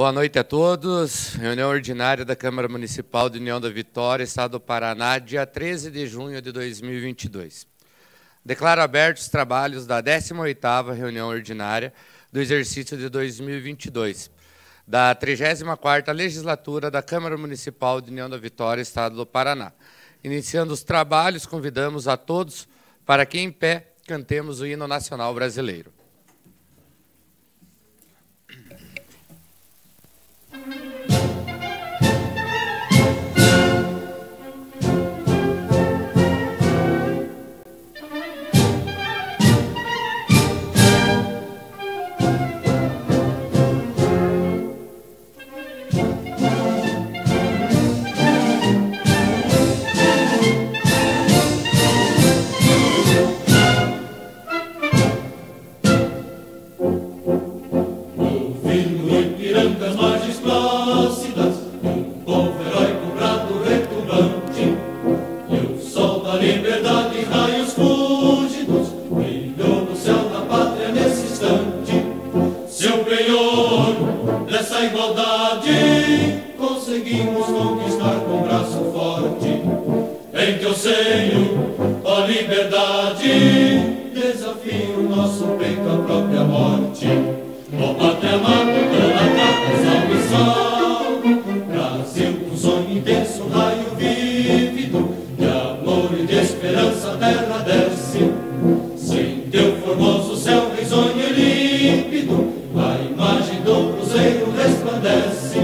Boa noite a todos. Reunião ordinária da Câmara Municipal de União da Vitória, Estado do Paraná, dia 13 de junho de 2022. Declaro abertos os trabalhos da 18ª reunião ordinária do exercício de 2022, da 34ª legislatura da Câmara Municipal de União da Vitória, Estado do Paraná. Iniciando os trabalhos, convidamos a todos para que em pé cantemos o hino nacional brasileiro. a imagem do Cruzeiro resplandece,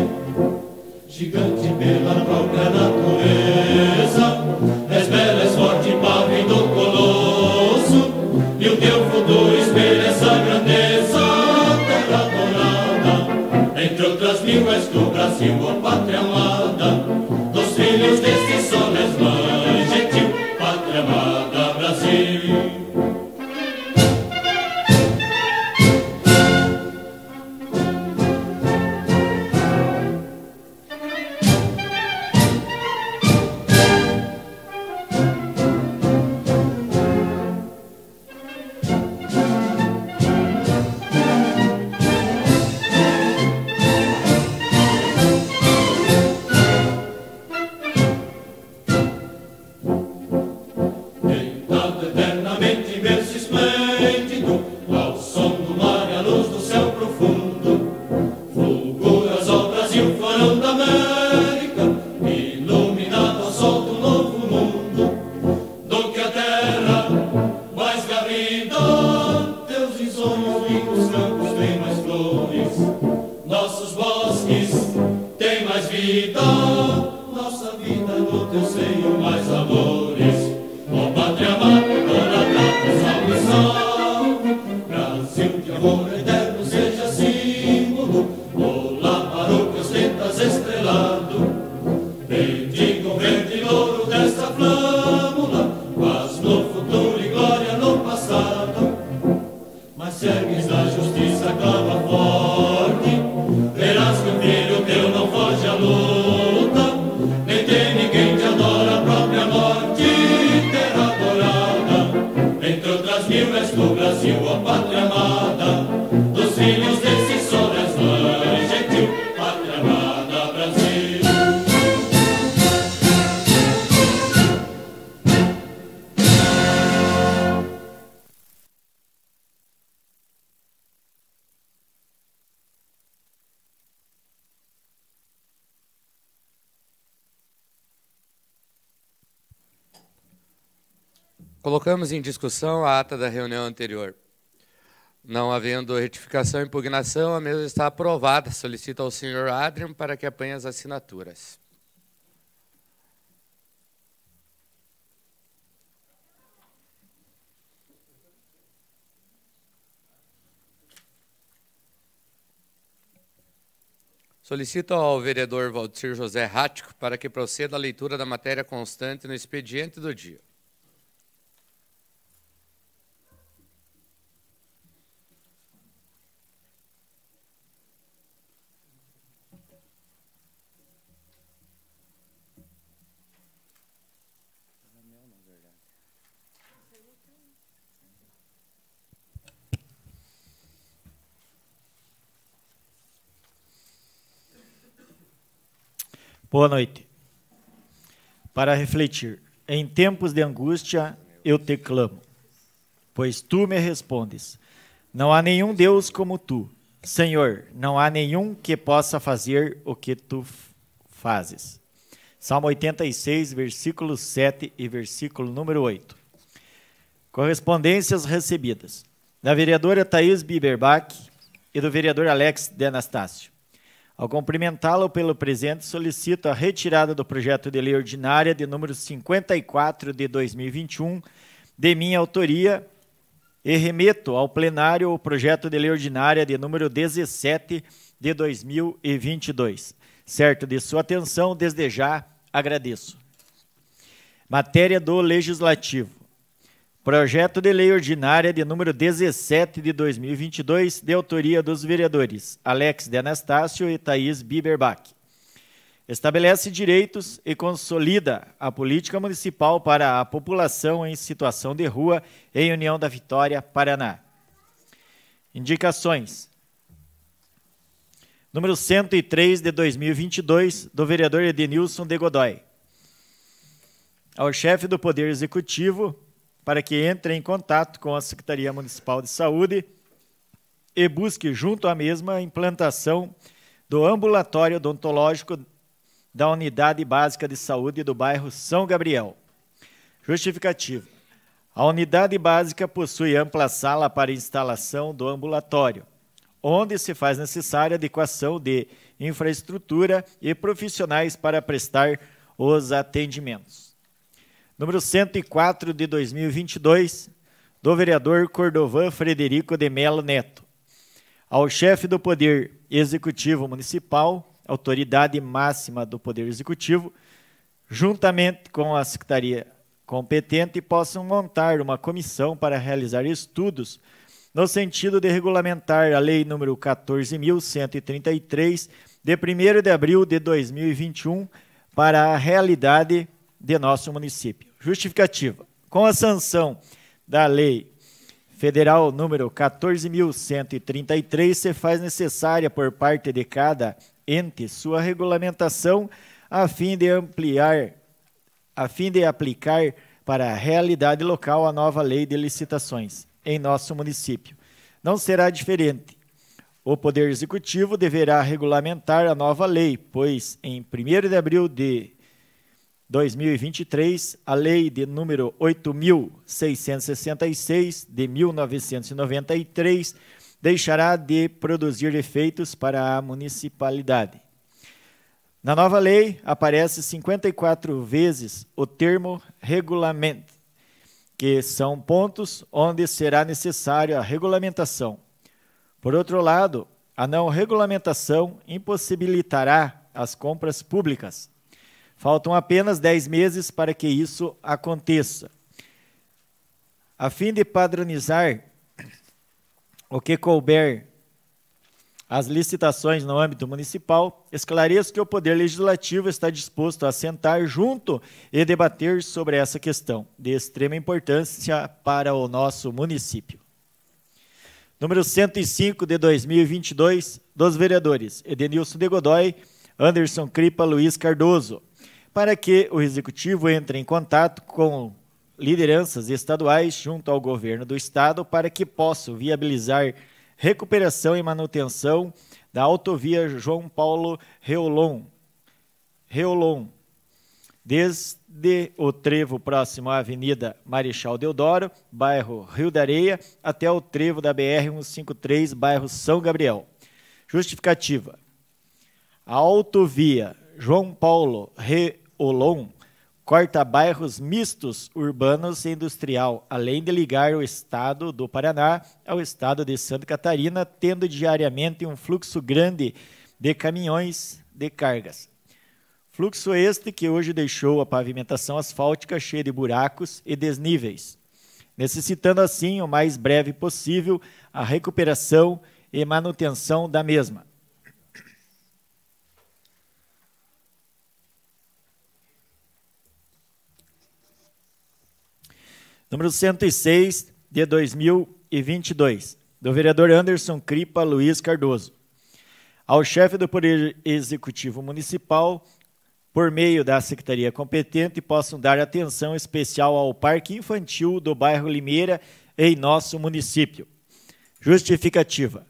gigante pela própria natureza. Colocamos em discussão a ata da reunião anterior. Não havendo retificação e impugnação, a mesa está aprovada. Solicito ao senhor Adrian para que apanhe as assinaturas. Solicito ao vereador Valdir José Rático para que proceda à leitura da matéria constante no expediente do dia. Boa noite. Para refletir, em tempos de angústia eu te clamo, pois tu me respondes: Não há nenhum Deus como tu. Senhor, não há nenhum que possa fazer o que tu fazes. Salmo 86, versículo 7 e versículo número 8. Correspondências recebidas. Da vereadora Thaís Biberbach e do vereador Alex de Anastácio. Ao cumprimentá-lo pelo presente, solicito a retirada do projeto de lei ordinária de número 54 de 2021, de minha autoria, e remeto ao plenário o projeto de lei ordinária de número 17 de 2022. Certo de sua atenção, desde já agradeço. Matéria do Legislativo. Projeto de Lei Ordinária de número 17 de 2022, de autoria dos vereadores Alex de Anastácio e Thaís Biberbach. Estabelece direitos e consolida a política municipal para a população em situação de rua em União da Vitória, Paraná. Indicações. Número 103 de 2022, do vereador Edenilson de Godoy. Ao chefe do Poder Executivo, para que entre em contato com a Secretaria Municipal de Saúde e busque junto à mesma a implantação do ambulatório odontológico da Unidade Básica de Saúde do bairro São Gabriel. Justificativo. A unidade básica possui ampla sala para instalação do ambulatório, onde se faz necessária adequação de infraestrutura e profissionais para prestar os atendimentos número 104 de 2022, do vereador Cordovan Frederico de Mello Neto, ao chefe do Poder Executivo Municipal, autoridade máxima do Poder Executivo, juntamente com a Secretaria competente, possam montar uma comissão para realizar estudos no sentido de regulamentar a Lei número 14.133, de 1 de abril de 2021, para a realidade de nosso município. Justificativa. Com a sanção da lei federal número 14.133, se faz necessária por parte de cada ente sua regulamentação a fim de ampliar, a fim de aplicar para a realidade local a nova lei de licitações em nosso município. Não será diferente. O Poder Executivo deverá regulamentar a nova lei, pois em 1 de abril de 2023, a lei de número 8666 de 1993 deixará de produzir efeitos para a municipalidade. Na nova lei aparece 54 vezes o termo regulamento, que são pontos onde será necessária a regulamentação. Por outro lado, a não regulamentação impossibilitará as compras públicas Faltam apenas 10 meses para que isso aconteça. A fim de padronizar o que couber as licitações no âmbito municipal, esclareço que o Poder Legislativo está disposto a sentar junto e debater sobre essa questão, de extrema importância para o nosso município. Número 105 de 2022, dos vereadores Edenilson de Godoy, Anderson Cripa, Luiz Cardoso para que o executivo entre em contato com lideranças estaduais junto ao governo do estado para que possa viabilizar recuperação e manutenção da autovia João Paulo Reolon. Reolon desde o trevo próximo à Avenida Marechal Deodoro, bairro Rio da Areia, até o trevo da BR 153, bairro São Gabriel. Justificativa. A autovia João Paulo Re Olon corta bairros mistos urbanos e industrial, além de ligar o estado do Paraná ao estado de Santa Catarina, tendo diariamente um fluxo grande de caminhões de cargas. Fluxo este que hoje deixou a pavimentação asfáltica cheia de buracos e desníveis, necessitando assim o mais breve possível a recuperação e manutenção da mesma. número 106 de 2022, do vereador Anderson Cripa Luiz Cardoso, ao chefe do Poder Executivo Municipal, por meio da secretaria competente, possam dar atenção especial ao Parque Infantil do bairro Limeira em nosso município. Justificativa.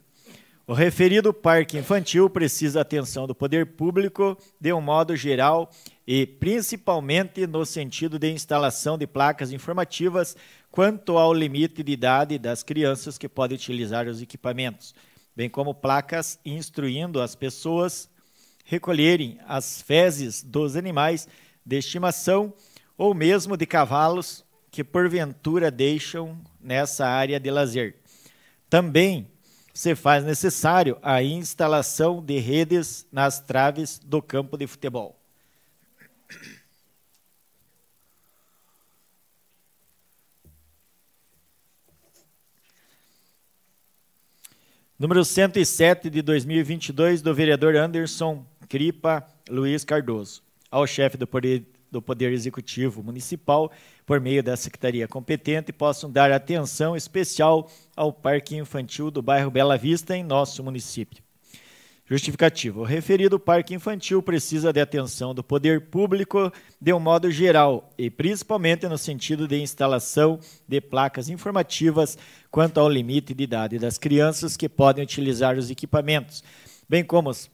O referido parque infantil precisa atenção do poder público de um modo geral e principalmente no sentido de instalação de placas informativas quanto ao limite de idade das crianças que podem utilizar os equipamentos, bem como placas instruindo as pessoas recolherem as fezes dos animais de estimação ou mesmo de cavalos que porventura deixam nessa área de lazer. Também se faz necessário a instalação de redes nas traves do campo de futebol. Número 107 de 2022, do vereador Anderson Cripa Luiz Cardoso, ao chefe do Poder do Poder Executivo Municipal, por meio da secretaria competente, possam dar atenção especial ao Parque Infantil do bairro Bela Vista, em nosso município. Justificativa. O referido parque infantil precisa de atenção do poder público de um modo geral e principalmente no sentido de instalação de placas informativas quanto ao limite de idade das crianças que podem utilizar os equipamentos, bem como os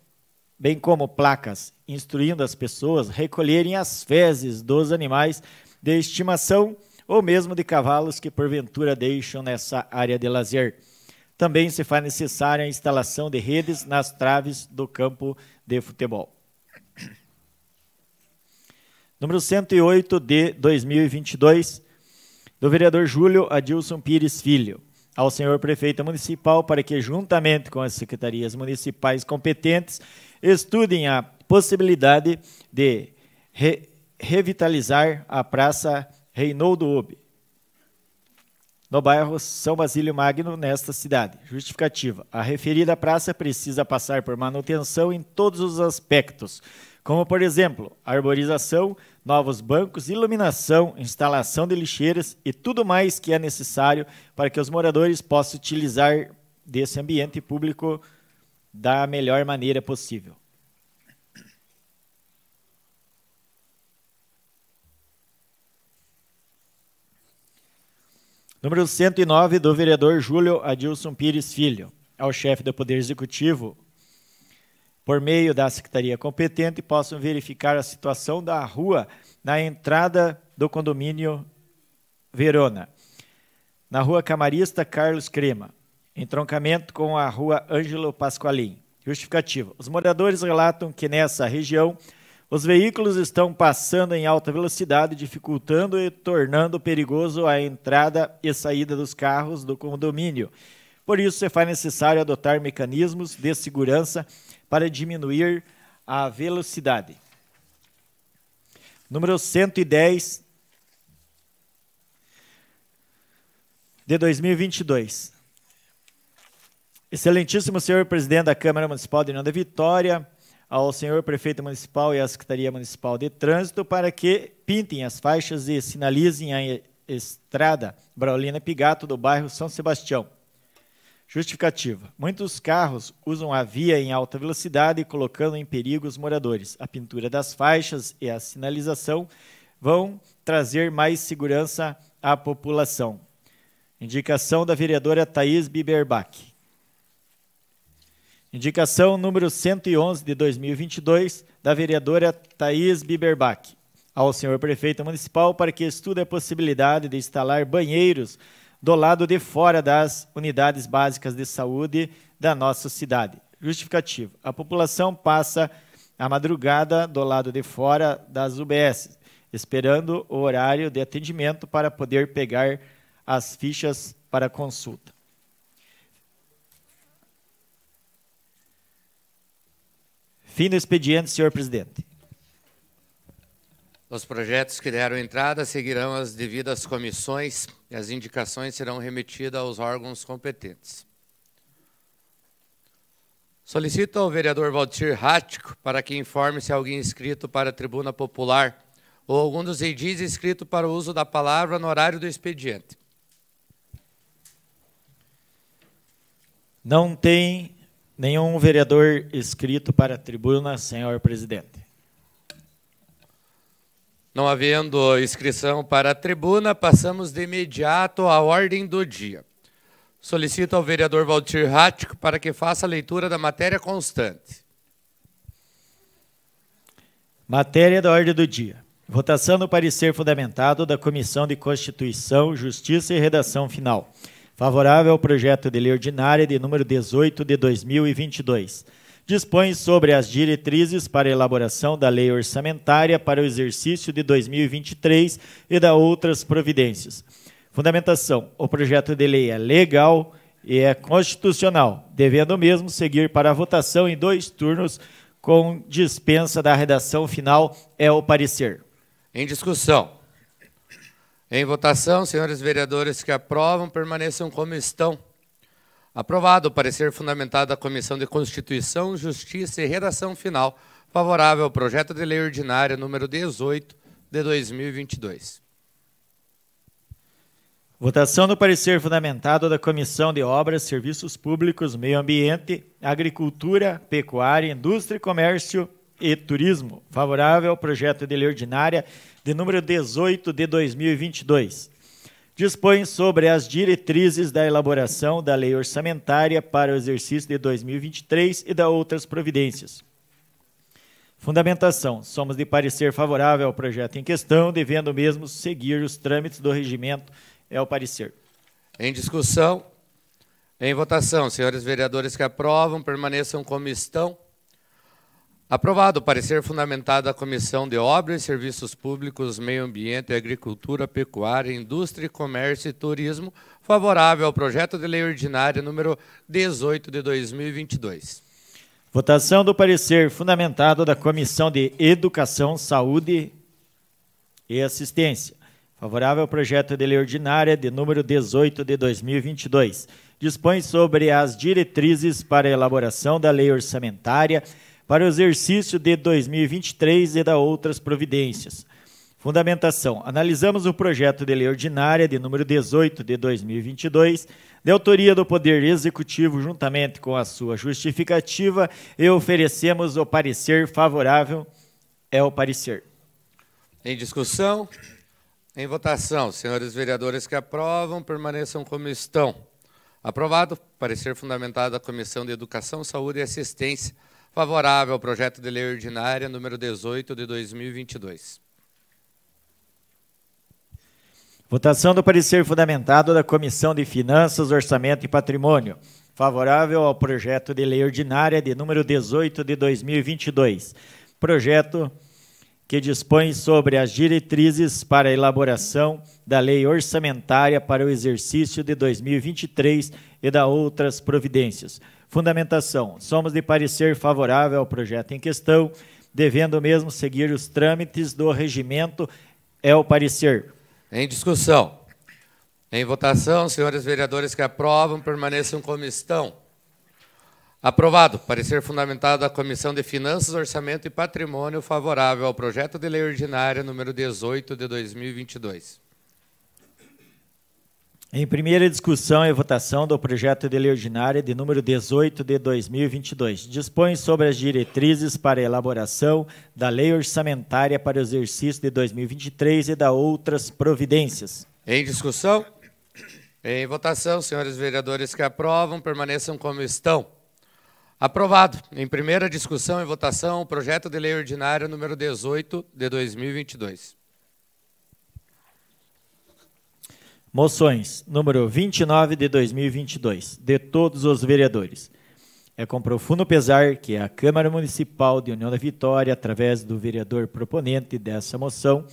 bem como placas, instruindo as pessoas a recolherem as fezes dos animais de estimação ou mesmo de cavalos que porventura deixam nessa área de lazer. Também se faz necessária a instalação de redes nas traves do campo de futebol. Número 108 de 2022, do vereador Júlio Adilson Pires Filho, ao senhor prefeito municipal para que, juntamente com as secretarias municipais competentes, estudem a possibilidade de re revitalizar a Praça Reinoldo Ubi, no bairro São Basílio Magno, nesta cidade. Justificativa. A referida praça precisa passar por manutenção em todos os aspectos, como, por exemplo, arborização, novos bancos, iluminação, instalação de lixeiras e tudo mais que é necessário para que os moradores possam utilizar desse ambiente público da melhor maneira possível. Número 109 do vereador Júlio Adilson Pires Filho, ao é chefe do Poder Executivo, por meio da secretaria competente, possam verificar a situação da rua na entrada do condomínio Verona, na rua Camarista Carlos Crema, Entroncamento com a rua Ângelo Pasqualim. Justificativa. Os moradores relatam que nessa região os veículos estão passando em alta velocidade, dificultando e tornando perigoso a entrada e saída dos carros do condomínio. Por isso, se faz necessário adotar mecanismos de segurança para diminuir a velocidade. Número 110 de 2022. Excelentíssimo senhor presidente da Câmara Municipal de União Vitória, ao senhor prefeito municipal e à Secretaria Municipal de Trânsito para que pintem as faixas e sinalizem a estrada Braulina Pigato do bairro São Sebastião. Justificativa. Muitos carros usam a via em alta velocidade, colocando em perigo os moradores. A pintura das faixas e a sinalização vão trazer mais segurança à população. Indicação da vereadora Thaís Biberbach. Indicação número 111 de 2022 da vereadora Thaís Biberbach ao senhor prefeito municipal para que estude a possibilidade de instalar banheiros do lado de fora das unidades básicas de saúde da nossa cidade. Justificativo: a população passa a madrugada do lado de fora das UBS, esperando o horário de atendimento para poder pegar as fichas para consulta. Fino expediente, senhor presidente. Os projetos que deram entrada seguirão as devidas comissões e as indicações serão remetidas aos órgãos competentes. Solicito ao vereador Valdir Rático para que informe se alguém inscrito para a tribuna popular ou algum dos edis inscrito para o uso da palavra no horário do expediente. Não tem Nenhum vereador inscrito para a tribuna, senhor presidente. Não havendo inscrição para a tribuna, passamos de imediato à ordem do dia. Solicito ao vereador Valdir Rático para que faça a leitura da matéria constante. Matéria da ordem do dia. Votação do parecer fundamentado da Comissão de Constituição, Justiça e Redação Final favorável ao projeto de lei ordinária de número 18 de 2022. Dispõe sobre as diretrizes para elaboração da lei orçamentária para o exercício de 2023 e da outras providências. Fundamentação: o projeto de lei é legal e é constitucional, devendo mesmo seguir para a votação em dois turnos com dispensa da redação final é o parecer. Em discussão. Em votação, senhores vereadores que aprovam, permaneçam como estão. Aprovado o parecer fundamentado da Comissão de Constituição, Justiça e Redação Final, favorável ao projeto de lei ordinária número 18 de 2022. Votação do parecer fundamentado da Comissão de Obras, Serviços Públicos, Meio Ambiente, Agricultura, Pecuária, Indústria e Comércio e Turismo, favorável ao projeto de lei ordinária de número 18 de 2022. Dispõe sobre as diretrizes da elaboração da lei orçamentária para o exercício de 2023 e da outras providências. Fundamentação: somos de parecer favorável ao projeto em questão, devendo mesmo seguir os trâmites do regimento. É o parecer. Em discussão, em votação, senhores vereadores que aprovam, permaneçam como estão. Aprovado o parecer fundamentado da Comissão de Obras e Serviços Públicos, Meio Ambiente, Agricultura, Pecuária, Indústria, Comércio e Turismo, favorável ao projeto de lei ordinária número 18 de 2022. Votação do parecer fundamentado da Comissão de Educação, Saúde e Assistência, favorável ao projeto de lei ordinária de número 18 de 2022. Dispõe sobre as diretrizes para a elaboração da lei orçamentária para o exercício de 2023 e da outras providências. Fundamentação. Analisamos o projeto de lei ordinária de número 18 de 2022, de autoria do Poder Executivo, juntamente com a sua justificativa, e oferecemos o parecer favorável. É o parecer. Em discussão? Em votação. Senhores vereadores que aprovam, permaneçam como estão. Aprovado. Parecer fundamentado da Comissão de Educação, Saúde e Assistência favorável ao projeto de lei ordinária número 18 de 2022. Votação do parecer fundamentado da Comissão de Finanças, Orçamento e Patrimônio, favorável ao projeto de lei ordinária de número 18 de 2022. Projeto que dispõe sobre as diretrizes para a elaboração da lei orçamentária para o exercício de 2023 e da outras providências. Fundamentação: somos de parecer favorável ao projeto em questão, devendo mesmo seguir os trâmites do regimento. É o parecer. Em discussão. Em votação, senhores vereadores que aprovam, permaneçam como estão. Aprovado. Parecer fundamentado da Comissão de Finanças, Orçamento e Patrimônio favorável ao projeto de lei ordinária número 18 de 2022. Em primeira discussão e votação do projeto de lei ordinária de número 18 de 2022, dispõe sobre as diretrizes para elaboração da lei orçamentária para o exercício de 2023 e da outras providências. Em discussão, em votação, senhores vereadores que aprovam, permaneçam como estão. Aprovado em primeira discussão e votação o projeto de lei ordinária número 18 de 2022. Moções número 29 de 2022, de todos os vereadores. É com profundo pesar que a Câmara Municipal de União da Vitória, através do vereador proponente dessa moção,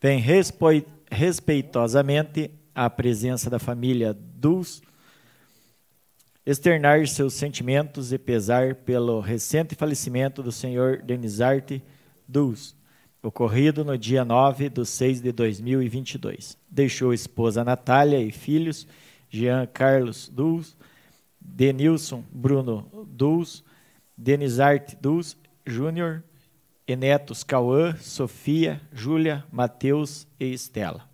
vem respeitosamente à presença da família dos externar seus sentimentos e pesar pelo recente falecimento do senhor Denisarte Dus, ocorrido no dia 9 de 6 de 2022. Deixou esposa Natália e filhos, Jean Carlos Dus, Denilson Bruno Dus, Denisarte Dus Júnior, e netos Cauã, Sofia, Júlia, Matheus e Estela.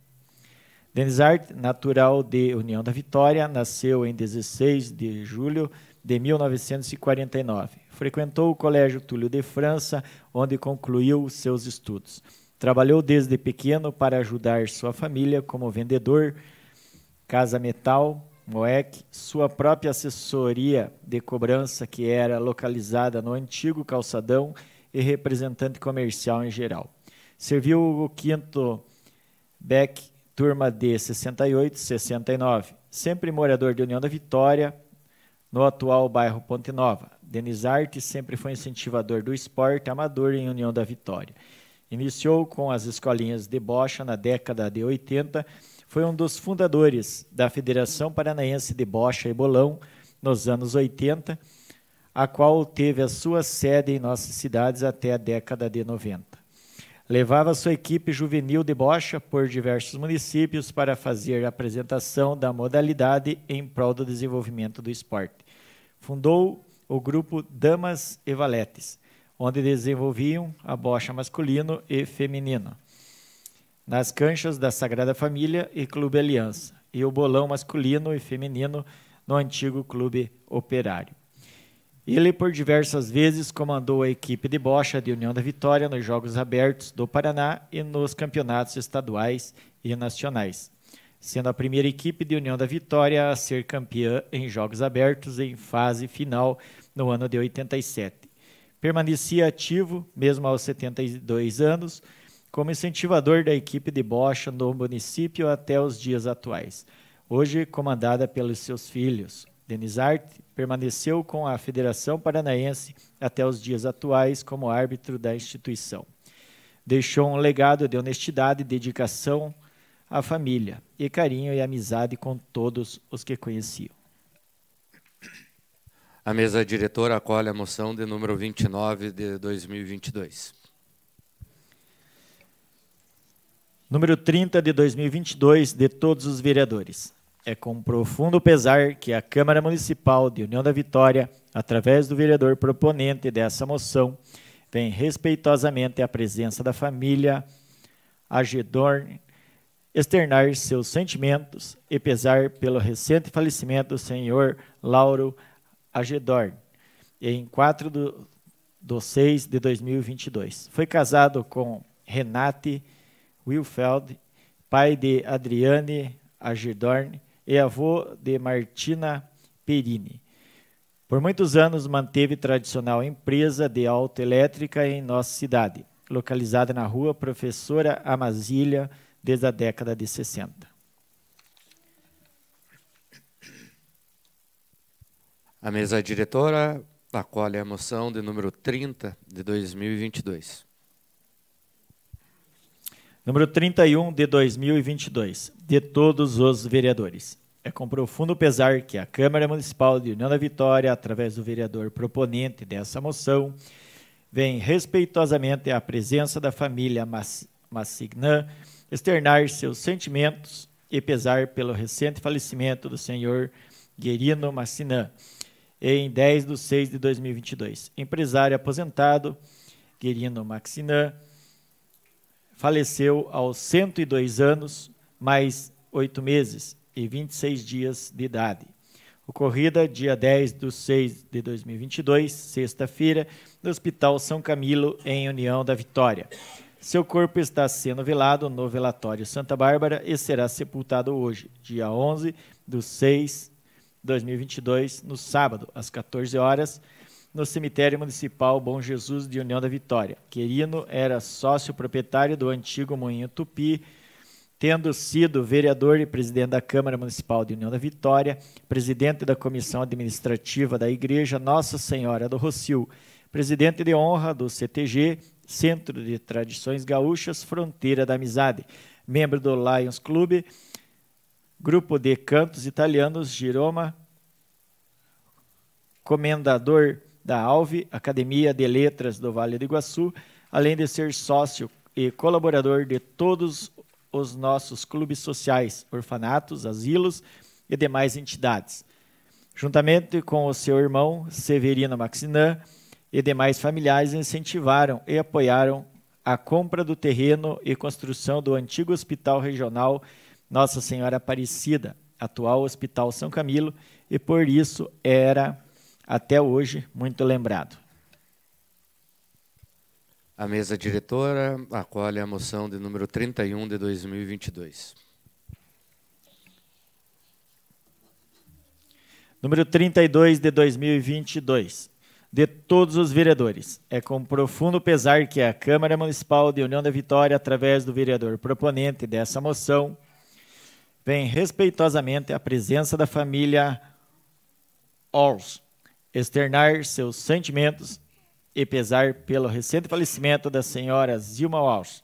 Denis Art, natural de União da Vitória, nasceu em 16 de julho de 1949. Frequentou o Colégio Túlio de França, onde concluiu seus estudos. Trabalhou desde pequeno para ajudar sua família como vendedor, Casa Metal, Moec, sua própria assessoria de cobrança, que era localizada no antigo calçadão, e representante comercial em geral. Serviu o quinto Beck turma de 68, 69. Sempre morador de União da Vitória, no atual bairro Ponte Nova. Arte sempre foi incentivador do esporte amador em União da Vitória. Iniciou com as escolinhas de bocha na década de 80. Foi um dos fundadores da Federação Paranaense de Bocha e Bolão nos anos 80, a qual teve a sua sede em nossas cidades até a década de 90. Levava sua equipe juvenil de bocha por diversos municípios para fazer a apresentação da modalidade em prol do desenvolvimento do esporte. Fundou o grupo Damas e Valetes, onde desenvolviam a bocha masculino e feminino, nas canchas da Sagrada Família e Clube Aliança, e o bolão masculino e feminino no antigo Clube Operário. Ele, por diversas vezes, comandou a equipe de bocha de União da Vitória nos Jogos Abertos do Paraná e nos campeonatos estaduais e nacionais, sendo a primeira equipe de União da Vitória a ser campeã em Jogos Abertos em fase final no ano de 87. Permanecia ativo, mesmo aos 72 anos, como incentivador da equipe de bocha no município até os dias atuais, hoje comandada pelos seus filhos, Denis Arte, permaneceu com a Federação Paranaense até os dias atuais como árbitro da instituição. Deixou um legado de honestidade, dedicação à família e carinho e amizade com todos os que conheciam. A mesa diretora acolhe a moção de número 29 de 2022. Número 30 de 2022, de todos os vereadores. É com profundo pesar que a Câmara Municipal de União da Vitória, através do vereador proponente dessa moção, vem respeitosamente à presença da família Agedorn externar seus sentimentos e pesar pelo recente falecimento do senhor Lauro Agedorn, em 4 do, 6 de 2022. Foi casado com Renate Wilfeld, pai de Adriane Agedorn, e avô de Martina Perini. Por muitos anos manteve tradicional empresa de autoelétrica em nossa cidade, localizada na rua Professora Amazília, desde a década de 60. A mesa diretora acolhe é a moção de número 30 de 2022. Número 31 de 2022, de todos os vereadores. É com profundo pesar que a Câmara Municipal de União da Vitória, através do vereador proponente dessa moção, vem respeitosamente à presença da família Massignan externar seus sentimentos e pesar pelo recente falecimento do senhor Guerino Massinã, em 10 de 6 de 2022. Empresário aposentado, Guerino Maxinã, faleceu aos 102 anos, mais 8 meses e 26 dias de idade. Ocorrida dia 10 de 6 de 2022, sexta-feira, no Hospital São Camilo, em União da Vitória. Seu corpo está sendo velado no Velatório Santa Bárbara e será sepultado hoje, dia 11 de 6 de 2022, no sábado, às 14 horas, no cemitério municipal Bom Jesus de União da Vitória. Querino era sócio proprietário do antigo Moinho Tupi, tendo sido vereador e presidente da Câmara Municipal de União da Vitória, presidente da Comissão Administrativa da Igreja Nossa Senhora do Rocio, presidente de honra do CTG, Centro de Tradições Gaúchas, Fronteira da Amizade, membro do Lions Clube, grupo de cantos italianos Giroma, comendador da ALVE, Academia de Letras do Vale do Iguaçu, além de ser sócio e colaborador de todos os nossos clubes sociais, orfanatos, asilos e demais entidades. Juntamente com o seu irmão Severino Maxinan e demais familiares, incentivaram e apoiaram a compra do terreno e construção do antigo Hospital Regional Nossa Senhora Aparecida, atual Hospital São Camilo, e por isso era até hoje muito lembrado. A mesa diretora acolhe é a moção de número 31 de 2022. Número 32 de 2022. De todos os vereadores, é com profundo pesar que a Câmara Municipal de União da Vitória, através do vereador proponente dessa moção, vem respeitosamente à presença da família Ors, externar seus sentimentos e pesar pelo recente falecimento da senhora Zilma Walsh,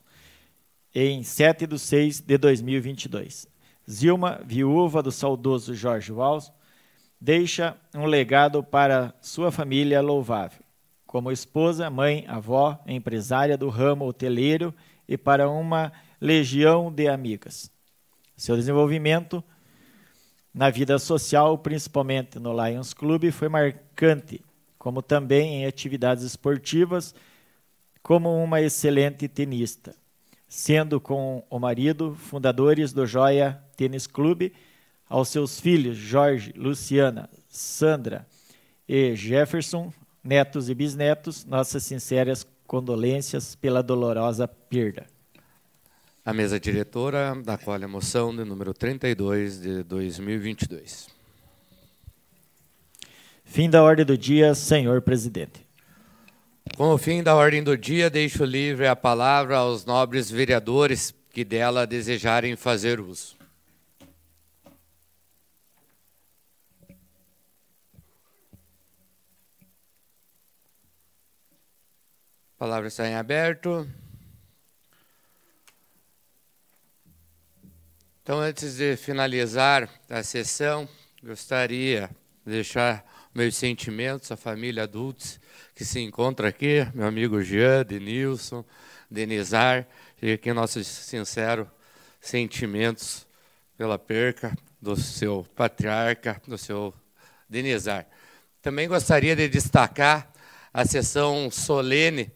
em 7 de 6 de 2022. Zilma, viúva do saudoso Jorge Walsh, deixa um legado para sua família louvável, como esposa, mãe, avó, empresária do ramo hoteleiro e para uma legião de amigas. Seu desenvolvimento na vida social, principalmente no Lions Club, foi marcante, como também em atividades esportivas, como uma excelente tenista, sendo com o marido fundadores do Joia Tênis Clube, aos seus filhos Jorge, Luciana, Sandra e Jefferson, netos e bisnetos, nossas sinceras condolências pela dolorosa perda a mesa diretora, da qual a é moção de número 32 de 2022. Fim da ordem do dia, senhor presidente. Com o fim da ordem do dia, deixo livre a palavra aos nobres vereadores que dela desejarem fazer uso. A palavra está em aberto. Então, antes de finalizar a sessão, gostaria de deixar meus sentimentos à família adultos que se encontra aqui, meu amigo Jean, Denilson, Denizar, e aqui nossos sinceros sentimentos pela perca do seu patriarca, do seu Denizar. Também gostaria de destacar a sessão solene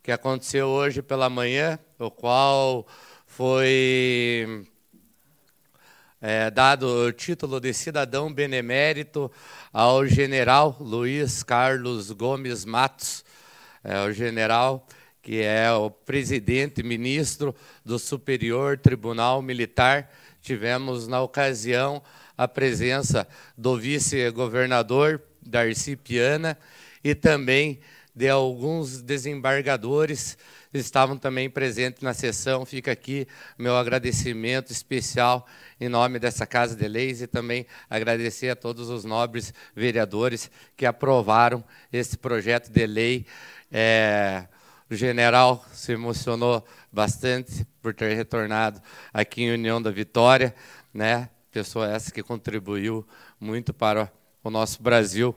que aconteceu hoje pela manhã, o qual foi é, dado o título de cidadão benemérito ao general Luiz Carlos Gomes Matos, é, o general que é o presidente ministro do Superior Tribunal Militar. Tivemos, na ocasião, a presença do vice-governador Darcy Piana e também de alguns desembargadores estavam também presentes na sessão. Fica aqui meu agradecimento especial em nome dessa Casa de Leis e também agradecer a todos os nobres vereadores que aprovaram esse projeto de lei. É, o general se emocionou bastante por ter retornado aqui em União da Vitória, né? Pessoa essa que contribuiu muito para o nosso Brasil.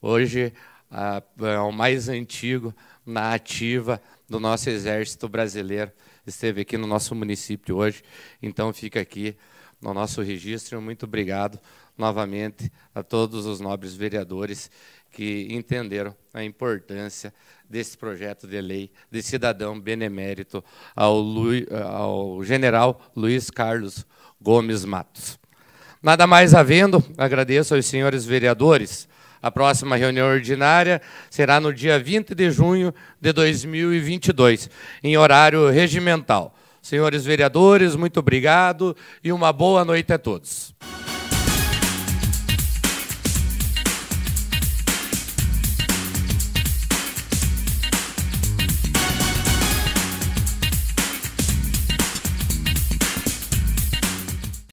Hoje ah, é o mais antigo na ativa do nosso Exército Brasileiro. Esteve aqui no nosso município hoje, então fica aqui no nosso registro. Muito obrigado novamente a todos os nobres vereadores que entenderam a importância desse projeto de lei de cidadão benemérito ao, Lu, ao general Luiz Carlos Gomes Matos. Nada mais havendo, agradeço aos senhores vereadores a próxima reunião ordinária será no dia 20 de junho de 2022, em horário regimental. Senhores vereadores, muito obrigado e uma boa noite a todos.